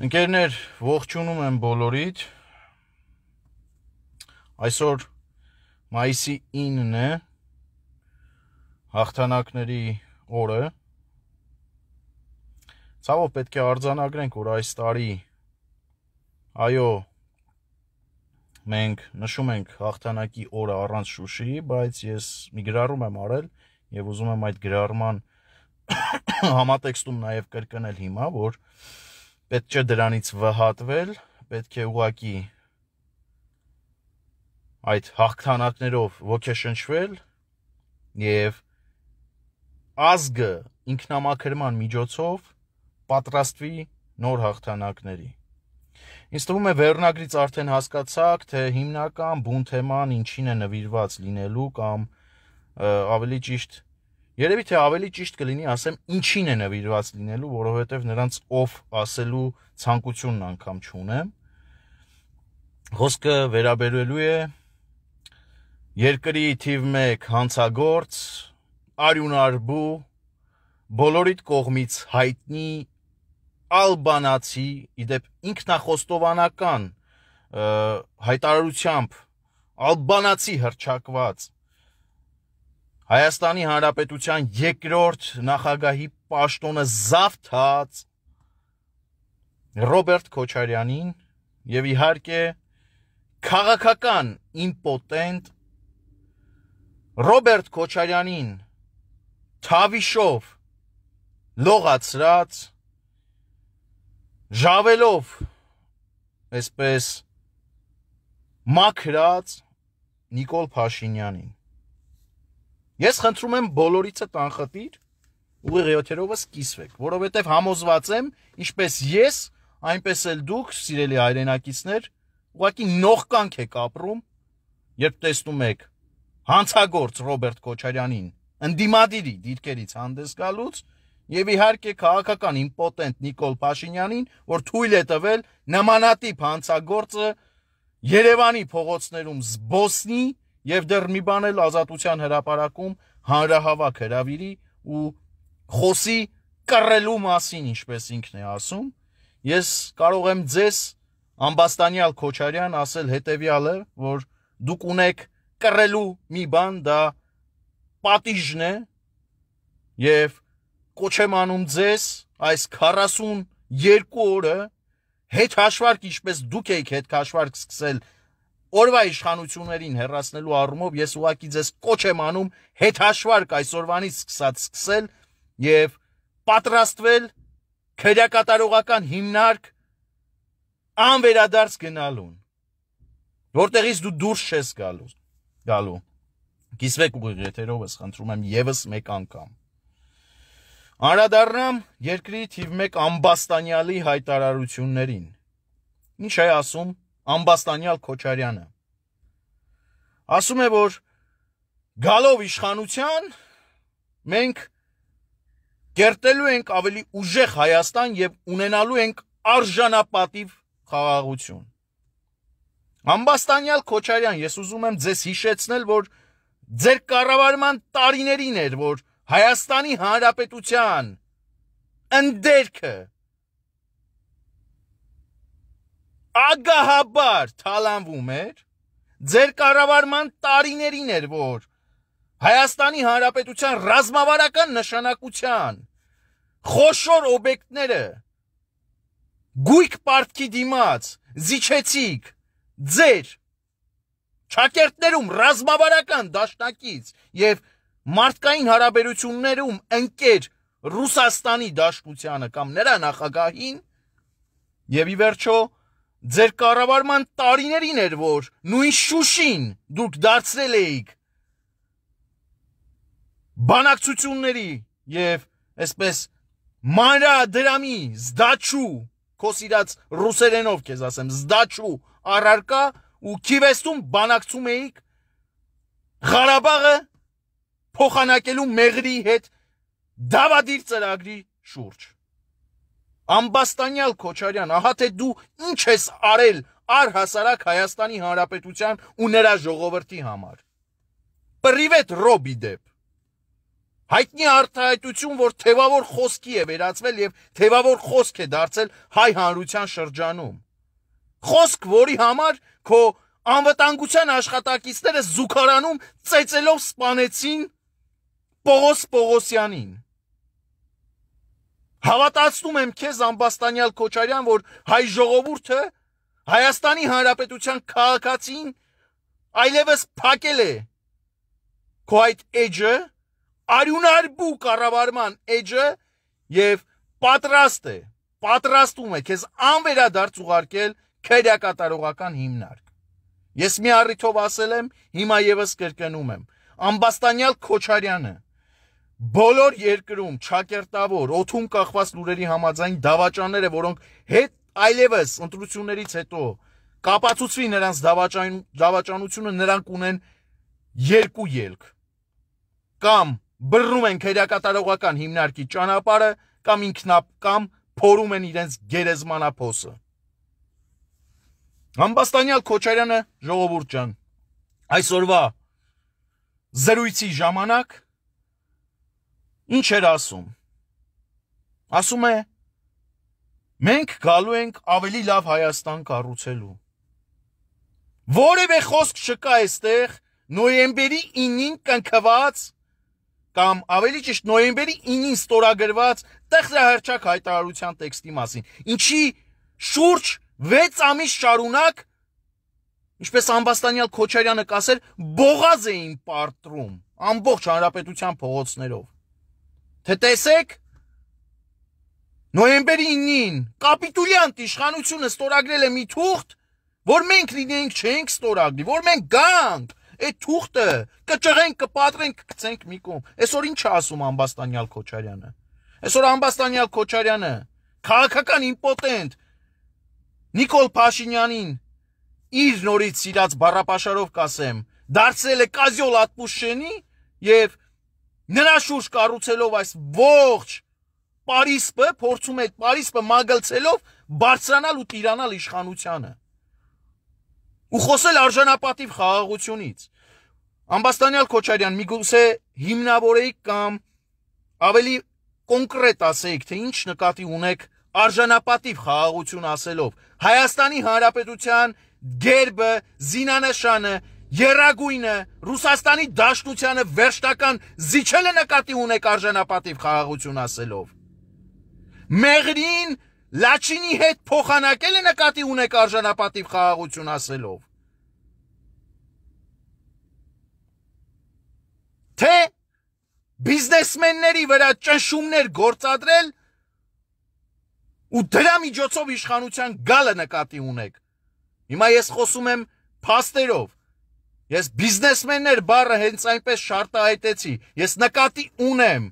Ընկերներ, ողջունում եմ բոլորիդ։ Այսօր մայիսի 9-ն է, հաղթանակների օրը։ Ցավով պետք է արձանագրենք, որ այս տարի այո մենք նշում ենք հաղթանակի օրը առանց շուշի, բայց ես մի գրառում եմ արել եւ ուզում եմ այդ գրառման համատեքստում նաեւ կրկնել հիմա, որ պետք չէ դրանից վհատվել, պետք է ուղակի այդ հաղթանակներով ոգեշնչվել եւ ազգը ինքնամաքրման միջոցով պատրաստվի նոր հաղթանակների։ Ինձ թվում է վերնագրից արդեն հասկացաք, թե հիմնական բուն թեման ինչին է նվիրված լինելու կամ ավելի ճիշտ Երևի թե ավելի ճիշտ կլինի ասեմ ինչին է նվիրված լինելու, որովհետև նրանց ով ասելու ցանկությունն անգամ չունեմ։ Խոսքը վերաբերելու է երկրի թիվ 1 հանցագործ Արյունարբու բոլորիդ կողմից հայտնի ալբանացի, իդեպ ինքնախոստովանական հայտարարությամբ ալբանացի հրճակված Հայաստանի Հանրապետության երկրորդ նախագահի պաշտոնը զավթած Ռոբերտ Քոչարյանին եւ իհարկե քաղաքական իմպոտենտ Ռոբերտ Քոչարյանին Թավիշով լողացրած ժավելով այսպես մաքրած Նիկոլ Փաշինյանին Ես խնդրում եմ բոլորիցը տանխտիր, ուղիղ եթերովս կիսվեք, որովհետև համոզված եմ, ինչպես ես, այնպես էլ դուք, սիրելի հայրենակիցներ, ուղղակի նողկանք եք ապրում, երբ տեսնում եք հանցագործ Ռոբերտ Քոչարյանին ընդդիմադիրի դիրքերից հանդես գալուց եւ իհարկե քաղաքական իմպոտենտ Նիկոլ Փաշինյանին, որ թույլ է տվել նմանատիպ հանցագործը Երևանի փողոցներում զբոսնի Եվ դեռ մի բան էլ ազատության հրապարակում հանրահավաք հրավիրի ու խոսի կռելու մասին, ինչպես ինքն է ասում, ես կարող եմ ձեզ Ամբաստանյալ Քոչարյան ասել հետեւյալը, որ դուք ունեք կռելու մի բան, դա պատիժն է եւ կոչեմ անում ձեզ այս 42 օրը հետ հաշվարկ ինչպես դուք եք հետ հաշվարկ սկսել 19 օրվա իշխանություններին հերացնելու առումով ես ուղակի ձեզ կոչ եմ անում հետ հաշվարկ այսօրվանից սկսած սկսել եւ պատրաստվել քերակատարողական հիմնարկ անվերադարձ գնալուն որտեղից դու դուրս չես գալու գալու Կիսվեք ուղիղ եթերովս, խնդրում եմ եւս մեկ անգամ։ Անդրադառնամ երկրի թիվ 1 ամբաստանյալի հայտարարություններին։ Ինչ է ասում Ամբաստանյալ Քոչարյանը։ Ասում է, որ գալով իշխանության մենք կերտելու ենք ավելի ուժեղ Հայաստան եւ ունենալու ենք արժանապատիվ խաղաղություն։ Ամբաստանյալ Քոչարյան, ես ուզում եմ ձեզ հիշեցնել, որ ձեր կառավարման տարիներին էր, որ Հայաստանի Հանրապետության ընդերքը ագահաբար թալանվում էր, ձեր կառավարման տարիներին էր, որ Հայաստանի Հանրապետության ռազմավարական նշանակության խոշոր օբյեկտները գույք պարտքի դիմաց զիջեցիք ձեր ճակերտներում ռազմավարական դաշնակից եւ մարդկային հարաբերություններում ընկեր Ռուսաստանի Դաշնությանը կամ նրա նախագահին եւ ի վերջո Ձեր կառավարման տարիներին էր որ նույն Շուշին դուք դարձրել էիք բանակցությունների եւ այսպես մանրադրամի զդաչու քո սիրած ռուսերենով քեզ ասեմ զդաչու առարկա ու քիվեստում բանակցում էիք Ղարաբաղը փոխանակելու մեղրի հետ դավադիր ծրագրի շուրջ Ամբաստանյալ Քոչարյան, ահա թե դու ինչ ես արել առհասարակ Հայաստանի Հանրապետության ու նրա ժողովրդի համար։ Պրիվետ Ռոբիդեպ Հայտնի արտահայտություն, որ թևավոր խոսքի է վերածվել եւ թևավոր խոսք է դարձել հայ հանրության շրջանում։ Խոսք, որի համար քո անվտանգության աշխատակիցները զուգարանում ծեծելով սպանեցին Պողոս Պողոսյանին։ Հավատացնում եմ քեզ Ամբաստանյալ Քոչարյան, որ հայ ժողովուրդը Հայաստանի Հանրապետության քաղաքացին այլևս փակել է քո այդ edge-ը, արյունարբու կառավարման edge-ը եւ պատրաստ է, պատրաստում է քեզ անվերադարձ ուղարկել քերակատարողական հիմնարկ։ Ես մի առիթով ասել եմ, հիմա եւս կրկնում եմ, Ամբաստանյալ Քոչարյանը 2019 Բոլոր երկրում ճակերտավոր օթուն կախված լուրերի համաձայն դավաճանները, որոնք հետ այլևս ընտրություններից հետո կապացուցվի նրանց դավաճան դավաճանությունը, նրանք ունեն երկու ելք։ Կամ բռնում են քերակատարողական հիմնարկի ճանապարհը, կամ ինքնապ կամ փորում են իրենց գերեզմանափոսը։ Համբաստանյալ Քոչարյանը ժողովուրդ ջան այսօրվա զրույցի ժամանակ Ինչ էր ասում։ Ասում է. Մենք գալու ենք ավելի լավ Հայաստան կառուցելու։ Որևէ խոսք չկա այստեղ նոյեմբերի 9-ին կնքված կամ ավելի ճիշտ նոյեմբերի 9-ին ստորագրված տեղահարչակ հայտարարության տեքստի մասին, ինչի շուրջ 6 ամիս շարունակ ինչպես Ամբաստանյալ Քոչարյանը կասեր, բողազ էին պարտրում ամբողջ հանրապետության փողոցներով։ Թե տեսեք նոյեմբերի 9-ին կապիտուլյանտ իշխանությունը ստորագրել է մի թուղթ, որ մենք լինենք չենք ստորագրի, որ մենք գանք այդ թուղթը կճղենք, կպատրենք, կգցենք մի կողմ։ Այսօր ինչ է ասում Ամբաստանյալ Քոչարյանը։ Այսօր Ամբաստանյալ Քոչարյանը քաղաքական իմպոտենտ Նիկոլ Փաշինյանին իր նորից սիրած բառապաշարով կասեմ, դարձել է կազյոլ ատպուշենի եւ Նրա շուրջ կառուցելով այս ողջ Փարիսը փորձում է այդ Փարիսը մագլցելով բարձրանալ ու տիրանալ իշխանությանը։ Ու խոսել արժանապատիվ խաղաղությունից։ Ամբաստանյալ Քոչարյան միգուցե հիմնավորեիք կամ ավելի կոնկրետ ասեիք, թե ինչ նկատի ունեք արժանապատիվ խաղաղություն ասելով։ Հայաստանի Հանրապետության գերբը, զինանշանը Երագույնը Ռուսաստանի Դաշնությանը վերջնական զիջելը նկատի ունեք արժանապատիվ խաղաղություն ասելով։ Մեղրին Լաչինի հետ փոխանակելը նկատի ունեք արժանապատիվ խաղաղություն ասելով։ Թե բիզնեսմենների վրա ճնշումներ գործադրել ու դրա միջոցով իշխանության գալը նկատի ունեք։ Հիմա ես խոսում եմ փաստերով Ես բիզնեսմեններ բառը հենց այնպես շարտահայտեցի։ Ես նկատի ունեմ։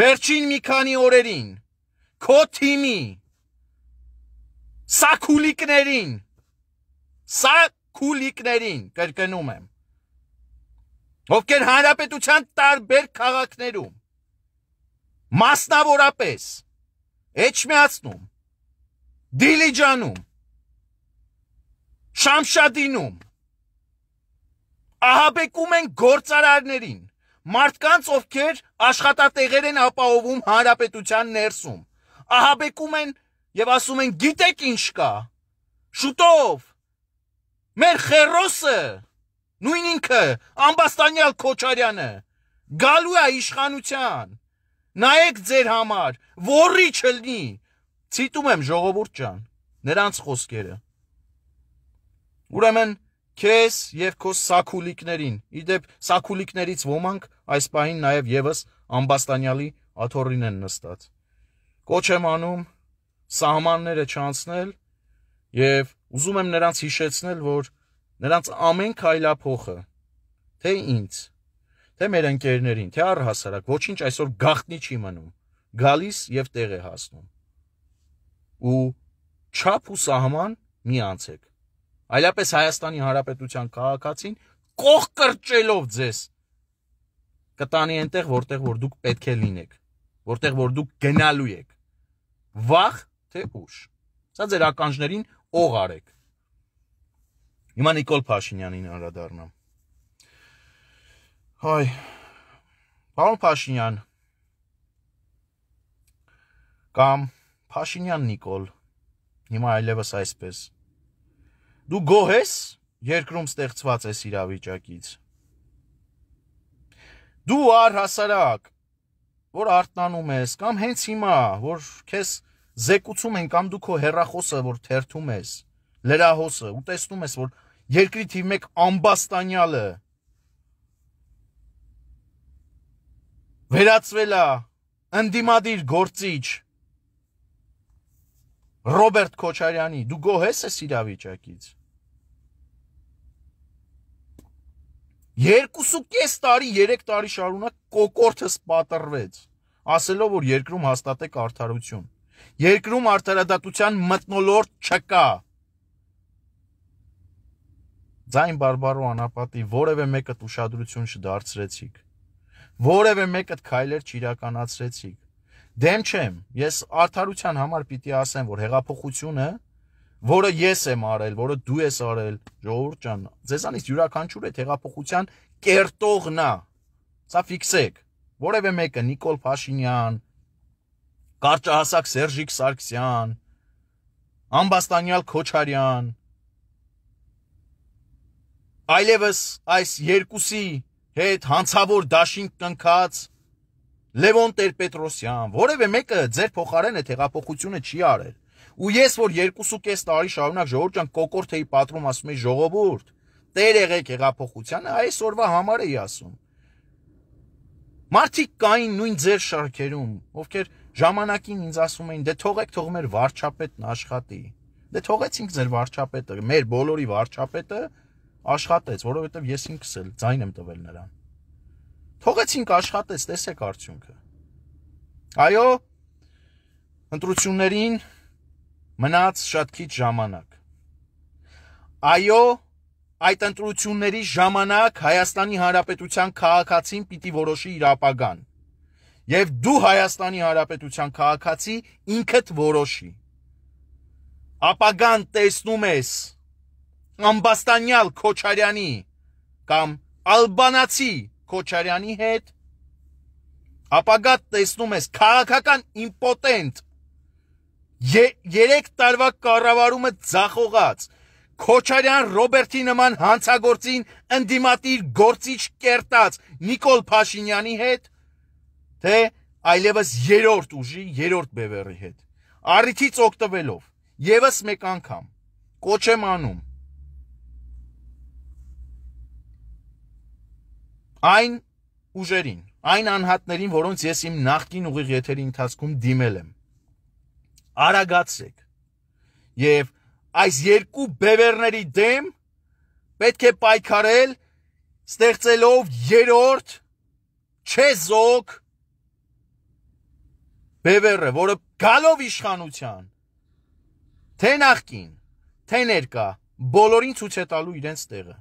Վերջին մի քանի օրերին քո թիմի սակուլիկներին սակուլիկներին կրկնում եմ ովքեր հանրապետության տարբեր քաղաքներում մասնավորապես Էջմիածնում Դիլիջանում Շամշադինում ահաբեկում են գործարարներին, մարդկանց, ովքեր աշխատատեղեր են ապահովում հանրապետության ներսում։ Ահաբեկում են եւ ասում են՝ գիտեք ինչ կա։ Շուտով մեր խերոսը, նույն ինքը, Ամբաստանյալ Քոչարյանը, գալու է իշխանության։ Նայեք ձեր համար, որի չլնի։ Ցիտում եմ ժողովուրդ ջան, նրանց խոսքերը։ Ուրեմն քեզ եւ քո սակուլիկներին։ Իդեպ սակուլիկներից ոմանք այս պահին նաեւ եւս ամբաստանյալի աթոռին են նստած։ Կոչ եմ անում սահմանները չանցնել եւ ուզում եմ նրանց հիշեցնել, որ նրանց ամեն քայլափոխը թե ինձ, թե մեր ընկերներին, թե առհասարակ ոչինչ այսօր գախտնի չի մնում։ Գալիս եւ տեղ է հասնում։ Ու չափ ու սահման մի անցեք։ Այլապես Հայաստանի Հանրապետության քաղաքացին կող կրճելով ձեզ կտանի այնտեղ, որտեղ որ դուք պետք է լինեք, որտեղ որ դուք գնալու եք։ Վախ թե ուշ։ Սա ձեր ականջներին օղ արեք։ Հիմա Նիկոլ Փաշինյանին անդրադառնամ։ Հայ։ Պարոն Փաշինյան։ Կամ Փաշինյան Նիկոլ։ Հիմա այլևս այսպես Դու գոհ ես երկրում ստեղծված այս իրավիճակից։ Դու առհասարակ, որ արտնանում ես կամ հենց հիմա, որ քեզ զեկուցում են կամ դու քո հերախոսը որ թերթում ես, լրահոսը ու տեսնում ես որ երկրի թիվ 1 ամբաստանյալը վերածվել է ընդդիմադիր գործիչ Ռոբերտ Քոչարյանի դու գոհ ես այս իրավիճակից 2.5 տարի, 3 տարի շարունակ կոկորտս պատռվեց, ասելով որ երկրում հաստատեք արդարություն։ Երկրում արդարադատության մտնոլորտ չկա։ Ձայն բարբարու անապատի որևէ մեկդ ուշադրություն չդարձրեցիք։ Որևէ մեկդ քայլեր չիրականացրեցիք։ Դեմ չեմ, ես արդարության համար պիտի ասեմ, որ հեղափոխությունը որը ես եմ արել, որը դու ես արել, ժողովուրդ ջան, ձեզանից յուրաքանչյուրը թերապողության կերտողն է։ Սա ֆիքսեք։ Որևէ մեկը Նիկոլ Փաշինյան, Կարճահասակ Սերժիկ Սարգսյան, Ամբաստանյալ Քոչարյան, այլևս այս երկուսի հետ հանցավոր դաշինք կնքած Լևոն Տեր-Պետրոսյան, որևէ մեկը ձեր փոխարենը թեղափոխությունը չի արել։ Ու ես որ 2.5 տարի շարունակ ժողովուրդ ջան կոկորտ էի պատրում ասում էի ժողովուրդ, տեր եղեք հեղափոխությանը, այսօրվա համար էի ասում։ Մարդիկ կային նույն ձեր շարքերում, ովքեր ժամանակին ինձ ասում էին, դե թողեք թող մեր վարչապետն աշխատի։ Դե թողեցինք ձեր վարչապետը, մեր բոլորի վարչապետը աշխատեց, որովհետև ես ինքս էլ ձայն եմ տվել նրան։ Թողեցինք աշխատեց, տեսեք արդյունքը։ Այո, ընտրություններին մնաց շատ քիչ ժամանակ։ Այո, այդ ընտրությունների ժամանակ Հայաստանի Հանրապետության քաղաքացին պիտի որոշի իր ապագան։ Եվ դու Հայաստանի Հանրապետության քաղաքացի ինքդ որոշի։ Ապագան տեսնում ես Ամբաստանյալ Քոչարյանի կամ Ալբանացի Քոչարյանի հետ ապագա տեսնում ես քաղաքական իմպոտենտ 3 տարվա կառավարումը ցախողած Քոչարյան Ռոբերտի նման հանցագործին ընդդիմադիր գործիչ կերտած Նիկոլ Փաշինյանի հետ թե այլևս երրորդ ուժի երրորդ բևեռի հետ առիթից օգտվելով եւս մեկ անգամ կոչ եմ անում այն ուժերին այն անհատներին որոնց ես իմ նախկին ուղիղ եթերի ընթացքում դիմել եմ արագացրեք։ Եվ այս երկու բևերների դեմ պետք է պայքարել ստեղծելով երրորդ չեզոք բևերը, որը գալով իշխանության թե նախքին, թե ներկա բոլորին ցույց է տալու իրենց տեղը։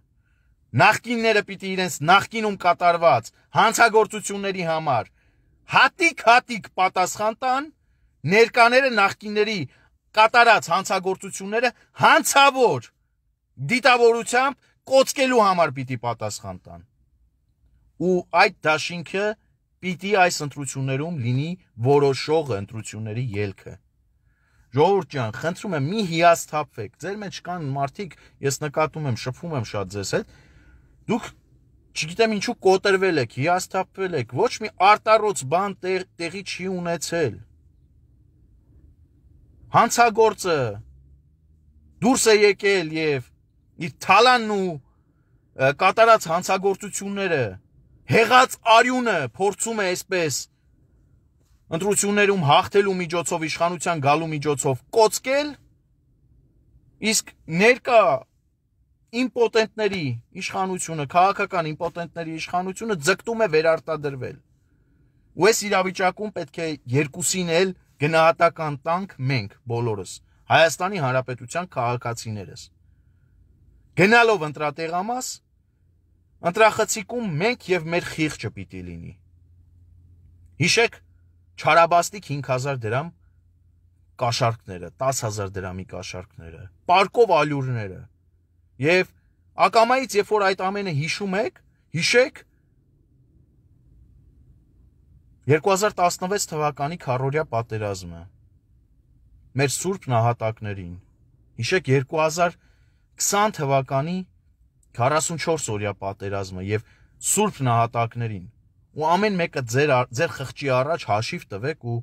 Նախկինները պիտի իրենց նախկինում կատարված հանցագործությունների համար հատիկ-հատիկ պատասխան տան ներկաները նախկինների կատարած հանցագործությունները հանցավոր դիտավորությամբ կոծկելու համար պիտի պատասխան տան։ Ու այդ դաշինքը պիտի այս ընտրություններում լինի որոշողը ընտրությունների ելքը։ Ժողովուրդ ջան, խնդրում եմ մի հիասթափվեք։ Ձեր մեջ կան մարդիկ, ես նկատում եմ, շփվում եմ շատ ձեզ հետ։ Դուք չգիտեմ ինչու կոտրվել եք, հիասթափվել եք, ոչ մի արտառոց բան տեղ, տեղի չի ունեցել հանցագործը դուրս է եկել եւ իր թալանն ու կատարած հանցագործությունները հեղած արյունը փորձում է այսպես ընտրություններում հաղթելու միջոցով իշխանության գալու միջոցով կոծկել իսկ ներկա իմպոտենտների իշխանությունը, քաղաքական իմպոտենտների իշխանությունը ձգտում է վերարտադրվել։ Ու այս իրավիճակում պետք է երկուսին էլ Գնահատական տանք մենք բոլորս, Հայաստանի Հանրապետության քաղաքացիներս։ Գնալով ընտրատեղամաս ընտրախցիկում մենք եւ մեր խիղճը պիտի լինի։ Հիշեք Չարաբաստիկ 5000 դրամ կաշառքները, 10000 դրամի կաշառքները, պարկով ալյուրները։ Եվ ակամայից երբ որ այդ ամենը հիշում եք, հիշեք, 2016 թվականի քարորյա պատերազմը մեր սուրբ նահատակներին հիշեք 2020 թվականի 44 օրյա պատերազմը եւ սուրբ նահատակներին ու ամեն մեկը ձեր ձեր խղճի առաջ հաշիվ տվեք ու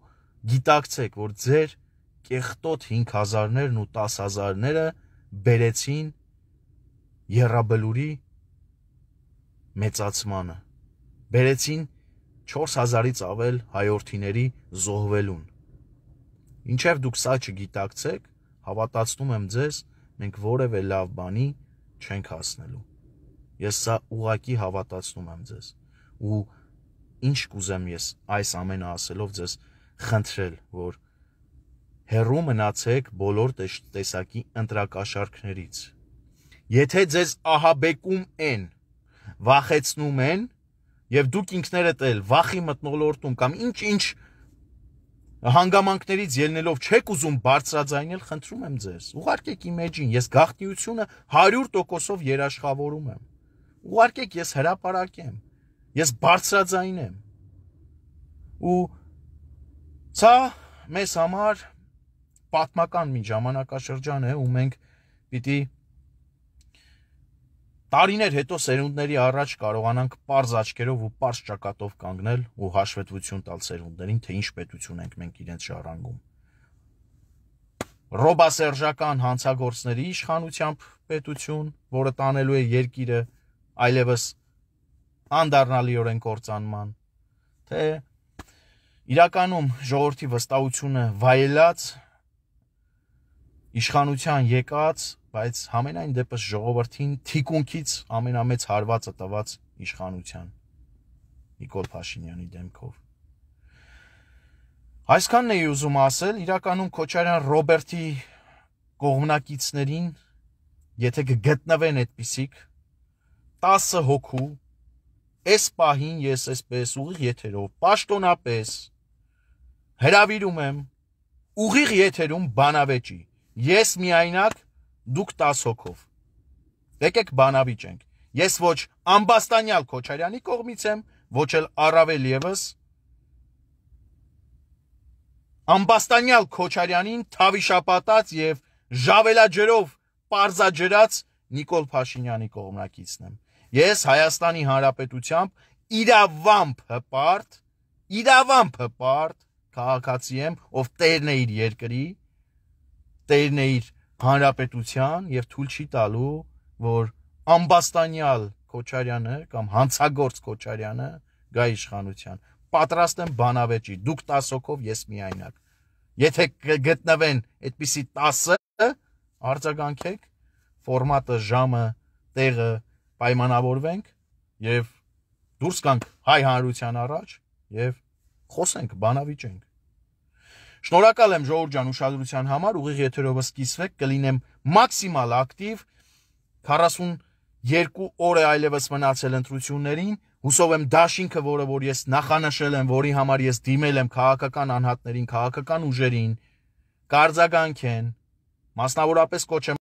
գիտակցեք որ ձեր կեղտոտ 5000-ներն ու 10000-ները բերեցին երաբելուրի մեծացմանը բերեցին 4000-ից ավել հայորդիների զոհվելուն։ Ինչև դուք սա չգիտակցեք, հավատացնում եմ ձեզ, մենք որևէ լավ բանի չենք հասնելու։ Ես սա ուղակի հավատացնում եմ ձեզ։ Ու ինչ կուզեմ ես այս ամենը ասելով ձեզ խնդրել, որ հերո մնացեք բոլոր տեսակի ընտրակաշարքներից։ Եթե ձեզ ահաբեկում են, վախեցնում են, եւ դուք ինքներդ էլ վախի մտնոլորտում կամ ինչ-ինչ հանգամանքներից ելնելով չեք ուզում բարձրաձայնել, խնդրում եմ ձեզ, ուղարկեք իմեջին, ես գաղտնիությունը 100%-ով երաշխավորում եմ։ Ուղարկեք, ես հրաապարակեմ։ Ես բարձրաձայնեմ։ Ու ցա մեզ համար պատմական մի ժամանակաշրջան է, ու մենք պիտի Տարիներ հետո սերունդների առաջ կարողանանք པարզ աչքերով ու པարզ ճակատով կանգնել ու հաշվետվություն տալ սերունդներին, թե ինչ պետություն ենք մենք իրենց շարանգում։ Ռոբասերժական հանցագործների իշխանությամբ պետություն, որը տանելու է երկիրը այլևս անդառնալիորեն կործանման, թե իրականում ժողովրդի վստահությունը վայելած իշխանության եկած բայց համենայն դեպս ժողովրդին թիկունքից ամենամեծ հարվածը տված իշխանության Նիկոլ Փաշինյանի դեմքով Այսքանն էի ուզում ասել, իրականում Քոչարյան Ռոբերտի կողմնակիցներին, եթե կգտնվեն այդպիսիք 10 հոգու, այս պահին ես այսպես ուղիղ եթերով պաշտոնապես հրավիրում եմ ուղիղ եթերում բանավեճի։ Ես միայնակ դուք 10 հոգով։ Եկեք բանավիճենք։ Ես ոչ Ամբաստանյալ Քոչարյանի կողմից եմ, ոչ էլ առավել եւս Ամբաստանյալ Քոչարյանին թավիշապատած եւ ժավելաջերով պարզաջրած Նիկոլ Փաշինյանի կողմնակիցն եմ։ Ես Հայաստանի Հանրապետությամբ իրավամբ հպարտ, իրավամբ հպարտ քաղաքացի եմ, ով տերն է իր երկրի, տերն է իր հանրապետության եւ թույլ չի տալու, որ ամբաստանյալ Քոչարյանը կամ հանցագործ Քոչարյանը գա իշխանության։ Պատրաստ եմ բանավեճի, դուք 10 հոգով ես միայնակ։ Եթե գտնվեն այդպիսի 10-ը, արձագանքեք, ֆորմատը, ժամը, տեղը պայմանավորվենք եւ դուրս գանք հայ հանրության առաջ եւ խոսենք, բանավիճենք։ Շնորհակալ եմ ժողովուրդ ջան ուշադրության համար, ուղիղ եթերով սկիզբեք, կլինեմ մաքսիմալ ակտիվ 42 օր է այլևս մնացել ընտրություններին, Հուսով եմ դաշինքը, որը որ ես նախանշել եմ, որի համար ես դիմել եմ քաղաքական անհատներին, քաղաքական ուժերին, կարձագանքեն, մասնավորապես կոչ եմ